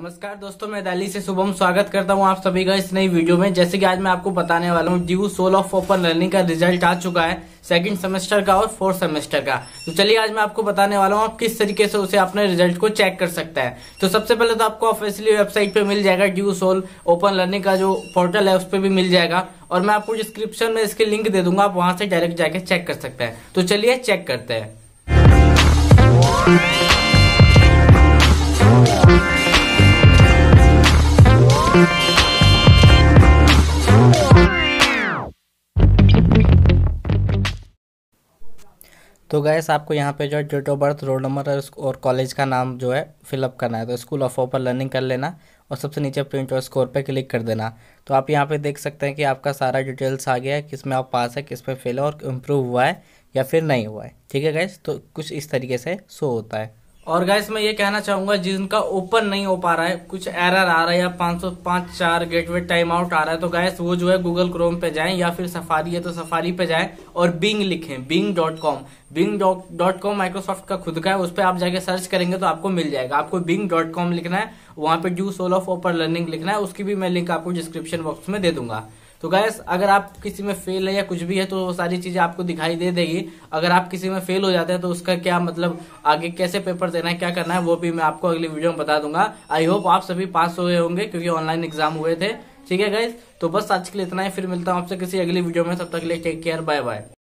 नमस्कार दोस्तों मैं दिल्ली से शुभम स्वागत करता हूं आप सभी का इस नई वीडियो में जैसे कि आज मैं आपको बताने वाला हूं DU SOL of open learning का रिजल्ट आ चुका है सेकंड सेमेस्टर का और फोर्थ सेमेस्टर का तो चलिए आज मैं आपको बताने वाला हूं आप किस तरीके से उसे अपने रिजल्ट को चेक कर सकता है तो सबसे पहले तो आपको ऑफिसियली वेबसाइट पर मिल जाएगा ड्यू सोल ओपन लर्निंग का जो पोर्टल है उस पर भी मिल जाएगा और मैं आपको डिस्क्रिप्शन में इसके लिंक दे दूंगा आप वहां से डायरेक्ट जाके चेक कर सकते हैं तो चलिए चेक करते हैं तो गैस आपको यहाँ पे जो है date of birth roll number और कॉलेज का नाम जो है फिलअप करना है तो स्कूल ऑफ ओपन लर्निंग कर लेना और सबसे नीचे प्रिंट और स्कोर पे क्लिक कर देना तो आप यहाँ पे देख सकते हैं कि आपका सारा डिटेल्स आ गया है किस में आप पास है किस में फेल है और इम्प्रूव हुआ है या फिर नहीं हुआ है ठीक है गैस तो कुछ इस तरीके से शो होता है और गैस मैं ये कहना चाहूंगा जिनका ओपन नहीं हो पा रहा है कुछ एरर आ रहा है या पांच सौ पांच चार गेटवे टाइम आउट आ रहा है तो गैस वो जो है गूगल क्रोम पे जाएं या फिर सफारी है तो सफारी पे जाएं और बिंग लिखें Bing dot com Bing dot com Microsoft का खुद का है उस पर आप जाके सर्च करेंगे तो आपको मिल जाएगा आपको बिंग डॉट कॉम लिखना है वहां पर DU SOL of open learning लिखना है उसकी भी मैं लिंक आपको डिस्क्रिप्शन बॉक्स में दे दूंगा तो गैस अगर आप किसी में फेल है या कुछ भी है तो सारी चीज़ें आपको दिखाई दे देगी अगर आप किसी में फेल हो जाते हैं तो उसका क्या मतलब आगे कैसे पेपर देना है क्या करना है वो भी मैं आपको अगली वीडियो में बता दूंगा आई होप आप सभी पास गए होंगे क्योंकि ऑनलाइन एग्जाम हुए थे ठीक है गैस तो बस आज के लिए इतना ही फिर मिलता हूँ आपसे किसी अगली वीडियो में तब तक लिए टेक केयर बाय बाय